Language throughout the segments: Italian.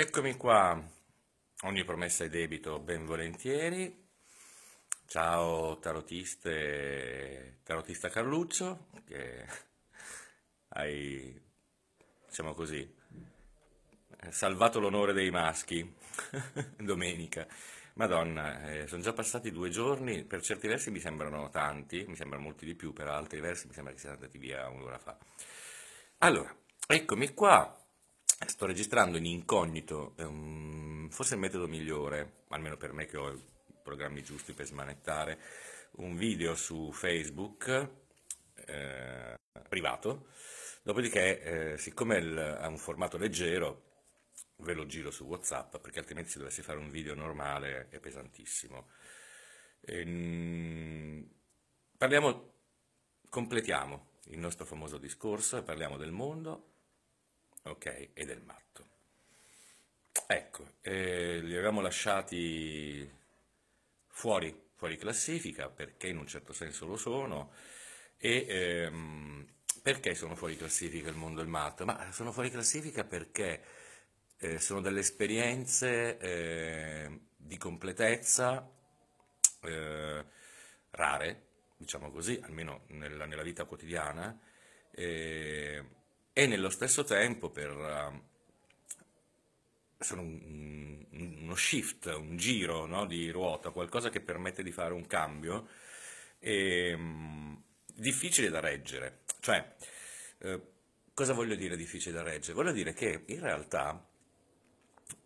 Eccomi qua, ogni promessa è debito, ben volentieri. Ciao tarotiste, tarotista Carluccio, che hai, diciamo così, salvato l'onore dei maschi domenica. Madonna, eh, sono già passati due giorni, per certi versi mi sembrano tanti, mi sembrano molti di più, per altri versi mi sembra che siano andati via un'ora fa. Allora, eccomi qua, sto registrando in incognito, um, forse il metodo migliore, almeno per me che ho i programmi giusti per smanettare, un video su Facebook eh, privato, dopodiché eh, siccome ha un formato leggero ve lo giro su Whatsapp perché altrimenti se dovessi fare un video normale è pesantissimo. E, ehm, parliamo, completiamo il nostro famoso discorso e parliamo del mondo ok, e del matto. Ecco, eh, li avevamo lasciati fuori, fuori classifica, perché in un certo senso lo sono, e ehm, perché sono fuori classifica il mondo del matto? Ma sono fuori classifica perché eh, sono delle esperienze eh, di completezza eh, rare, diciamo così, almeno nella, nella vita quotidiana, eh, e nello stesso tempo per, uh, uno shift, un giro no, di ruota, qualcosa che permette di fare un cambio, e, ehm, difficile da reggere. Cioè, uh, cosa voglio dire difficile da reggere? Voglio dire che in realtà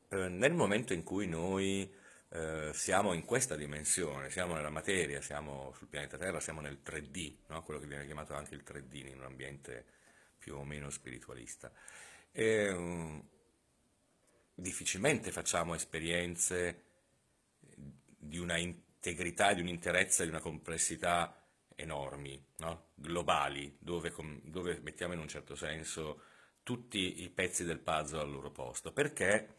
uh, nel momento in cui noi eh, siamo in questa dimensione, siamo nella materia, siamo sul pianeta Terra, siamo nel 3D, no? quello che viene chiamato anche il 3D in un ambiente più o meno spiritualista. E, um, difficilmente facciamo esperienze di una integrità, di un'interezza, di una complessità enormi, no? globali, dove, com- dove, mettiamo in un certo senso tutti i pezzi del puzzle al loro posto, perché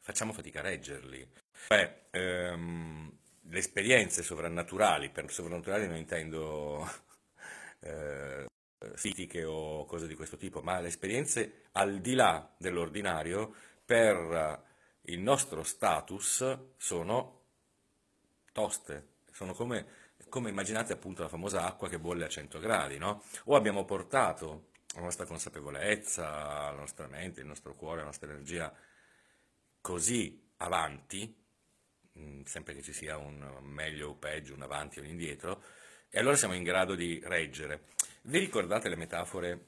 facciamo fatica a reggerli. Beh, ehm, le esperienze sovrannaturali, per sovrannaturali non intendo eh, eh, fisiche o cose di questo tipo, ma le esperienze al di là dell'ordinario per eh, il nostro status sono toste, sono come, come, immaginate appunto la famosa acqua che bolle a 100 gradi, no? O abbiamo portato la nostra consapevolezza, la nostra mente, il nostro cuore, la nostra energia così avanti, mm, sempre che ci sia un meglio o peggio, un avanti o un indietro, e allora siamo in grado di reggere. Vi ricordate le metafore?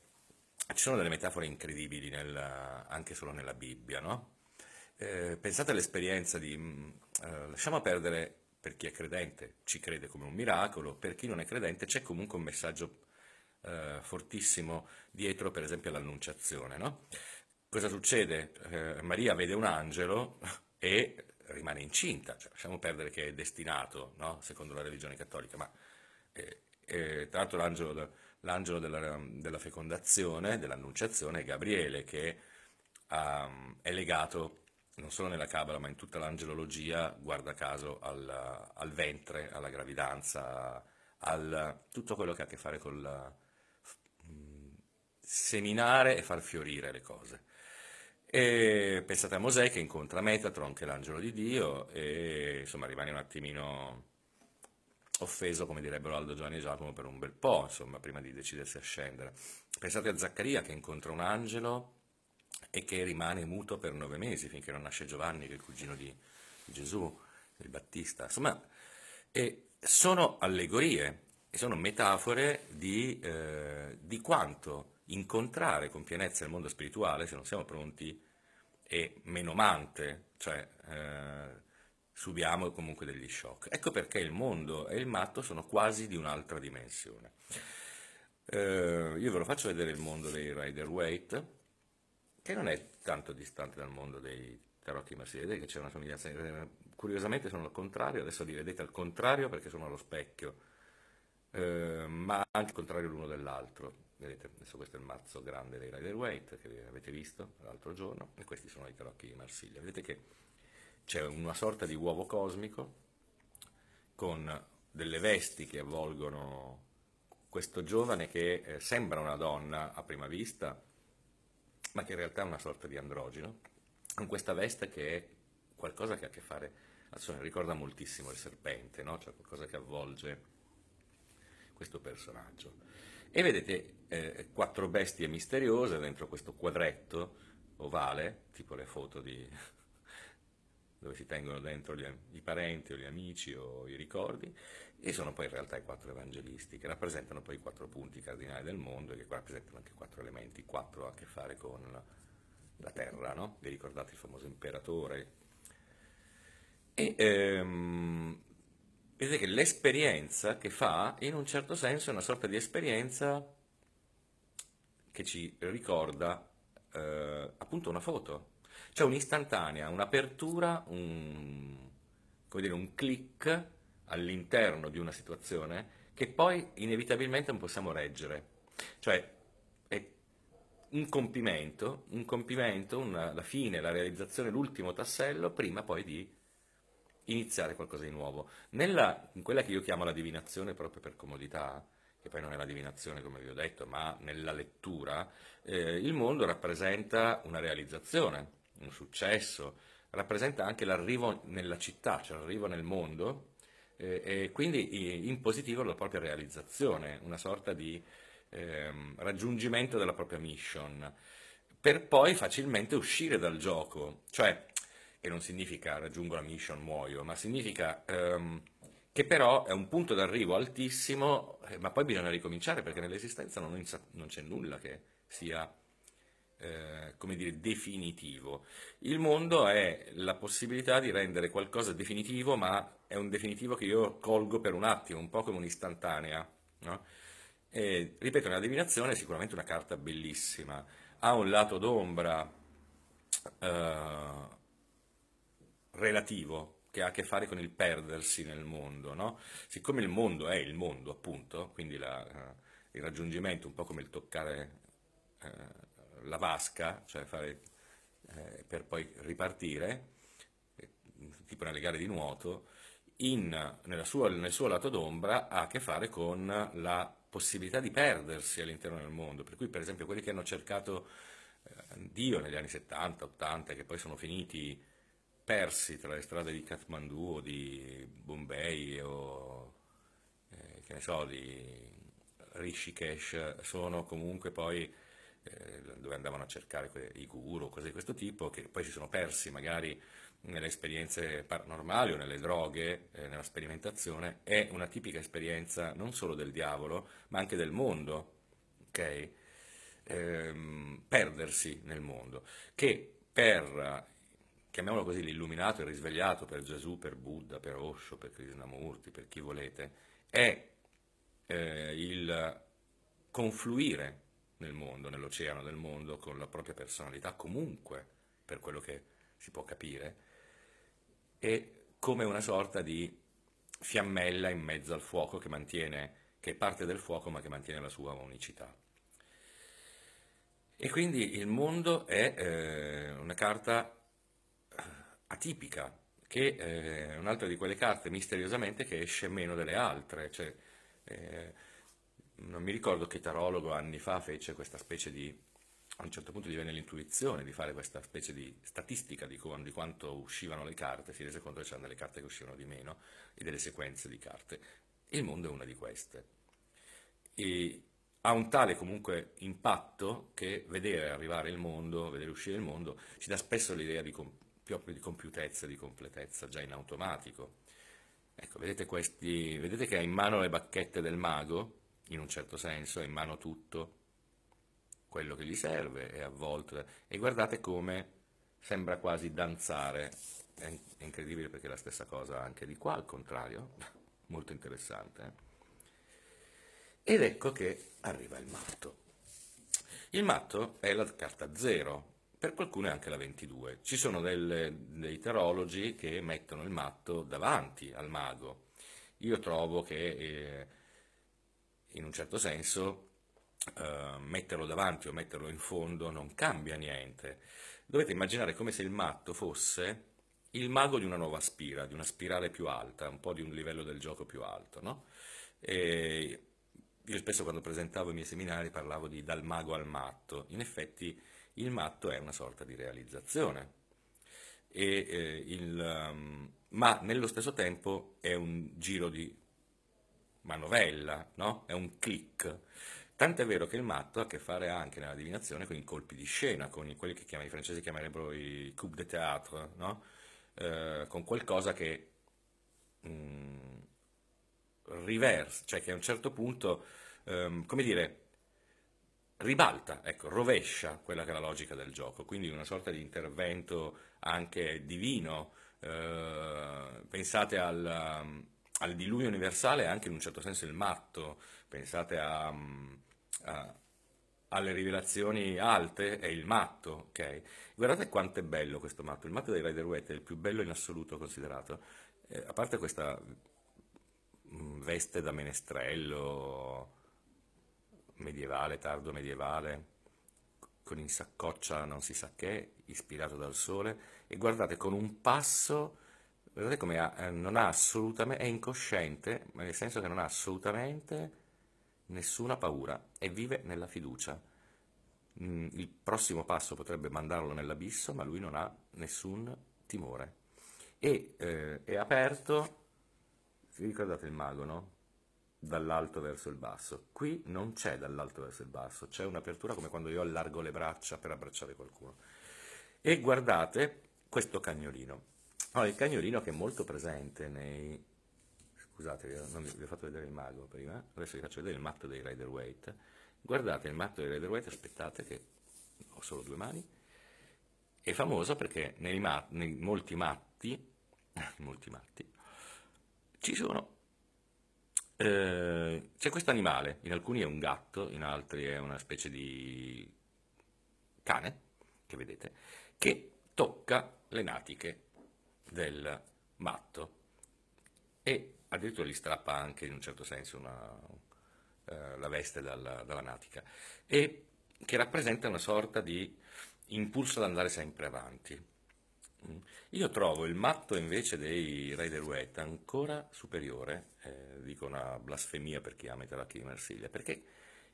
Ci sono delle metafore incredibili nella, anche solo nella Bibbia, no? Eh, pensate all'esperienza di, mm, eh, lasciamo perdere per chi è credente, ci crede come un miracolo, per chi non è credente c'è comunque un messaggio eh, fortissimo dietro, per esempio, all'annunciazione, no? Cosa succede? Eh, Maria vede un angelo e rimane incinta, cioè, lasciamo perdere che è destinato, no? Secondo la religione cattolica, ma eh, eh, tra l'altro l'angelo, l'angelo della, della, fecondazione, dell'annunciazione è Gabriele che um, è legato non solo nella Cabala ma in tutta l'angelologia, guarda caso, al, al ventre, alla gravidanza, al tutto quello che ha a che fare con la, mh, mm, seminare e far fiorire le cose. E pensate a Mosè che incontra Metatron, che è l'angelo di Dio, e insomma rimane un attimino offeso, come direbbero Aldo Giovanni e Giacomo, per un bel po', insomma, prima di decidersi a scendere. Pensate a Zaccaria che incontra un angelo e che rimane muto per nove mesi, finché non nasce Giovanni, che è il cugino di Gesù, il Battista. Insomma, sono allegorie, sono metafore di, eh, di quanto incontrare con pienezza il mondo spirituale, se non siamo pronti, è meno mante, cioè... Eh, subiamo comunque degli shock. Ecco perché il mondo e il matto sono quasi di un'altra dimensione. Eh, io ve lo faccio vedere il mondo dei Rider Waite, che non è tanto distante dal mondo dei Tarotti Mercedes, che c'è una somiglianza. Eh, curiosamente sono al contrario, adesso li vedete al contrario perché sono allo specchio, eh, ma anche al contrario l'uno dell'altro. Vedete, adesso questo è il mazzo grande dei Rider Waite che avete visto l'altro giorno, e questi sono i tarocchi di Marsiglia. Vedete che c'è una sorta di uovo cosmico con delle vesti che avvolgono questo giovane che eh, sembra una donna a prima vista, ma che in realtà è una sorta di androgeno, con questa veste che è qualcosa che ha a che fare, insomma, ricorda moltissimo il serpente, no? cioè qualcosa che avvolge questo personaggio. E vedete eh, quattro bestie misteriose dentro questo quadretto ovale, tipo le foto di, dove si tengono dentro gli, i parenti o gli amici o i ricordi, e sono poi in realtà i quattro evangelisti, che rappresentano poi i quattro punti cardinali del mondo e che rappresentano anche quattro elementi, quattro a che fare con la terra, no? Vi ricordate il famoso imperatore? E ehm, vedete che l'esperienza che fa, in un certo senso, è una sorta di esperienza che ci ricorda eh, appunto una foto, c'è un'istantanea, un'apertura, un, dire, un click all'interno di una situazione che poi inevitabilmente non possiamo reggere. Cioè è un compimento, un compimento una, la fine, la realizzazione, l'ultimo tassello, prima poi di iniziare qualcosa di nuovo. Nella, in quella che io chiamo la divinazione proprio per comodità, che poi non è la divinazione come vi ho detto, ma nella lettura, eh, il mondo rappresenta una realizzazione un successo, rappresenta anche l'arrivo nella città, cioè l'arrivo nel mondo eh, e quindi eh, in positivo la propria realizzazione, una sorta di ehm, raggiungimento della propria mission, per poi facilmente uscire dal gioco, cioè che non significa raggiungo la mission, muoio, ma significa ehm, che però è un punto d'arrivo altissimo, eh, ma poi bisogna ricominciare perché nell'esistenza non, non c'è nulla che sia eh, come dire, definitivo. Il mondo è la possibilità di rendere qualcosa definitivo, ma è un definitivo che io colgo per un attimo, un po' come un'istantanea. No? E, ripeto, la divinazione è sicuramente una carta bellissima, ha un lato d'ombra eh, relativo, che ha a che fare con il perdersi nel mondo, no? Siccome il mondo è il mondo, appunto, quindi la, eh, il raggiungimento, un po' come il toccare eh, la vasca, cioè fare, eh, per poi ripartire, tipo nelle gare di nuoto, in, sua, nel suo lato d'ombra ha a che fare con la possibilità di perdersi all'interno del mondo. Per cui, per esempio, quelli che hanno cercato eh, Dio negli anni 70, 80, che poi sono finiti persi tra le strade di Kathmandu o di Bombay o eh, che ne so, di Rishikesh, sono comunque poi eh, dove andavano a cercare i guru, cose di questo tipo, che poi si sono persi magari nelle esperienze paranormali o nelle droghe, eh, nella sperimentazione, è una tipica esperienza non solo del diavolo, ma anche del mondo, ok? Ehm, perdersi nel mondo, che per, chiamiamolo così, l'illuminato, e risvegliato, per Gesù, per Buddha, per Osho, per Krishnamurti, per chi volete, è eh, il confluire nel mondo, nell'oceano del mondo, con la propria personalità comunque, per quello che si può capire, e come una sorta di fiammella in mezzo al fuoco che mantiene, che è parte del fuoco ma che mantiene la sua unicità. E quindi il mondo è eh, una carta eh, atipica, che eh, è un'altra di quelle carte misteriosamente che esce meno delle altre, cioè, eh, non mi ricordo che tarologo anni fa fece questa specie di, a un certo punto gli venne l'intuizione di fare questa specie di statistica di, con, di quanto uscivano le carte, si rese conto che c'erano delle carte che uscivano di meno e delle sequenze di carte. il mondo è una di queste. E ha un tale comunque impatto che vedere arrivare il mondo, vedere uscire il mondo, ci dà spesso l'idea di, com- di compiutezza, di completezza, già in automatico. Ecco, vedete, questi, vedete che ha in mano le bacchette del mago, in un certo senso, è in mano tutto quello che gli serve, è avvolto. Da... E guardate come sembra quasi danzare, è incredibile perché è la stessa cosa anche di qua, al contrario, molto interessante. Eh. Ed ecco che arriva il matto. Il matto è la carta zero, per qualcuno è anche la 22. Ci sono delle, dei tarologi che mettono il matto davanti al mago. Io trovo che... Eh, in un certo senso eh, metterlo davanti o metterlo in fondo non cambia niente. Dovete immaginare come se il matto fosse il mago di una nuova spira, di una spirale più alta, un po' di un livello del gioco più alto. No? io spesso quando presentavo i miei seminari parlavo di dal mago al matto. In effetti il matto è una sorta di realizzazione, e, eh, il, um, ma nello stesso tempo è un giro di manovella, no? È un click. Tant'è vero che il matto ha a che fare anche nella divinazione con i colpi di scena, con quelli che chiama, i francesi chiamerebbero i coup de théâtre, no? eh, con qualcosa che mh, mm, reverse, cioè che a un certo punto, um, come dire, ribalta, ecco, rovescia quella che è la logica del gioco, quindi una sorta di intervento anche divino. Eh, pensate al al diluvio universale è anche in un certo senso il matto, pensate a, mm, a, alle rivelazioni alte, è il matto, ok? Guardate quanto è bello questo matto, il matto dei Rider Waite è il più bello in assoluto considerato, eh, a parte questa mm, veste da menestrello medievale, tardo medievale, con in saccoccia non si sa che, ispirato dal sole, e guardate con un passo Guardate come eh, non ha assolutamente, è incosciente, nel senso che non ha assolutamente nessuna paura e vive nella fiducia. Mm, il prossimo passo potrebbe mandarlo nell'abisso, ma lui non ha nessun timore. E eh, è aperto, vi ricordate il mago, no? Dall'alto verso il basso. Qui non c'è dall'alto verso il basso, c'è un'apertura come quando io allargo le braccia per abbracciare qualcuno. E guardate questo cagnolino No, il cagnolino che è molto presente nei... Scusate, vi, vi ho fatto vedere il mago prima, adesso vi faccio vedere il matto dei Rider Waite. Guardate il matto dei Rider Waite, aspettate che ho solo due mani. È famoso perché nei, mat, nei molti, matti, molti matti, ci sono... Eh, c'è questo animale, in alcuni è un gatto, in altri è una specie di cane, che vedete, che tocca le natiche del matto e addirittura gli strappa anche in un certo senso una, eh, la veste dalla, dalla natica e che rappresenta una sorta di impulso ad andare sempre avanti. Mm. Io trovo il matto invece dei Re Wet ancora superiore, eh, dico una blasfemia per chi ama i tarocchi di Marsiglia, perché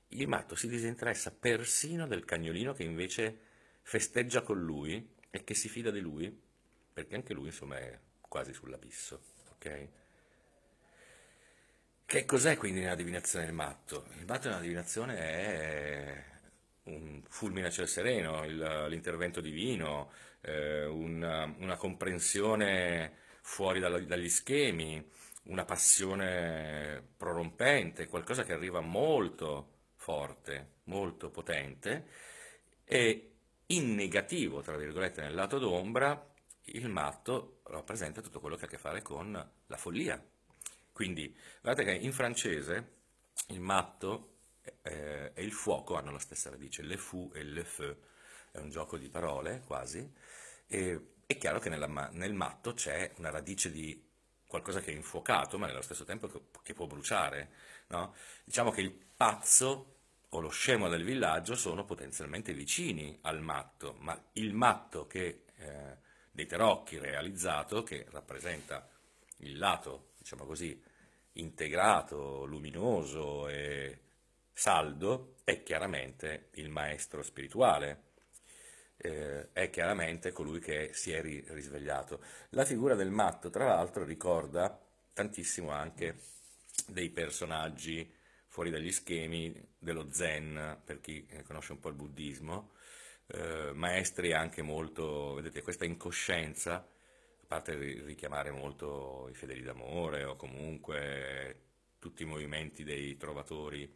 il matto si disinteressa persino del cagnolino che invece festeggia con lui e che si fida di lui perché anche lui insomma è quasi sull'abisso, ok? Che cos'è quindi la divinazione del matto? Il matto nella divinazione è un fulmine a ciel sereno, il, l'intervento divino, eh, una, una, comprensione fuori dalla, dagli schemi, una passione prorompente, qualcosa che arriva molto forte, molto potente e in negativo, tra virgolette, nel lato d'ombra il matto rappresenta tutto quello che ha a che fare con la follia. Quindi, guardate che in francese il matto eh, e il fuoco hanno la stessa radice, le fou e le feu, è un gioco di parole quasi, e è chiaro che nella, nel matto c'è una radice di qualcosa che è infuocato, ma nello stesso tempo che, che può bruciare. No? Diciamo che il pazzo o lo scemo del villaggio sono potenzialmente vicini al matto, ma il matto che eh, dei tarocchi realizzato, che rappresenta il lato, diciamo così, integrato, luminoso e saldo, è chiaramente il maestro spirituale, eh, è chiaramente colui che si è risvegliato. La figura del matto, tra l'altro, ricorda tantissimo anche dei personaggi fuori dagli schemi dello Zen, per chi eh, conosce un po' il buddismo, eh, maestri anche molto, vedete, questa incoscienza, a parte richiamare molto i fedeli d'amore o comunque tutti i movimenti dei trovatori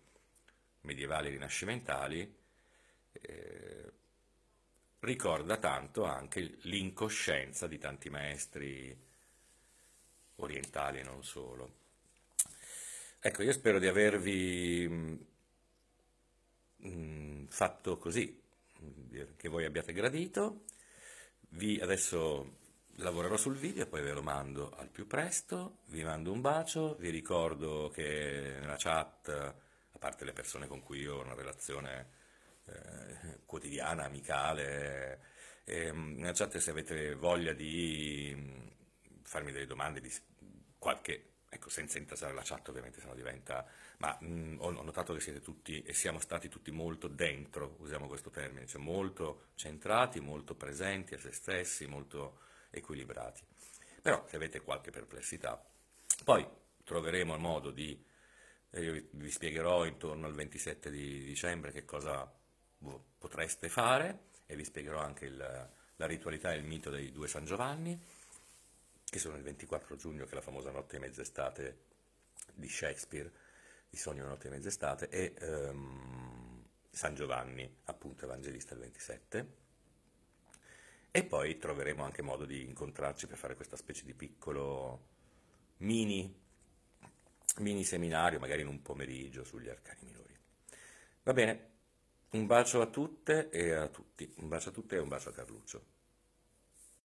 medievali rinascimentali, eh, ricorda tanto anche l'incoscienza di tanti maestri orientali e non solo. Ecco, io spero di avervi mh, mm, mm, fatto così che voi abbiate gradito. Vi adesso lavorerò sul video e poi ve lo mando al più presto. Vi mando un bacio, vi ricordo che nella chat, a parte le persone con cui ho una relazione eh, quotidiana, amicale, eh, nella chat se avete voglia di mm, farmi delle domande, di qualche ecco, senza intasare la chat ovviamente, se no diventa... Ma mh, mm, ho, notato che siete tutti, e siamo stati tutti molto dentro, usiamo questo termine, cioè molto centrati, molto presenti a se stessi, molto equilibrati. Però se avete qualche perplessità, poi troveremo il modo di... Eh, io vi spiegherò intorno al 27 di dicembre che cosa boh, potreste fare e vi spiegherò anche il, la ritualità e il mito dei due San Giovanni che sono il 24 giugno, che è la famosa notte e mezz'estate di Shakespeare, di Sogno notte e mezz'estate, e um, San Giovanni, appunto evangelista il 27. E poi troveremo anche modo di incontrarci per fare questa specie di piccolo mini, mini seminario, magari in un pomeriggio, sugli arcani minori. Va bene, un bacio a tutte e a tutti, un bacio a tutte e un bacio a Carluccio.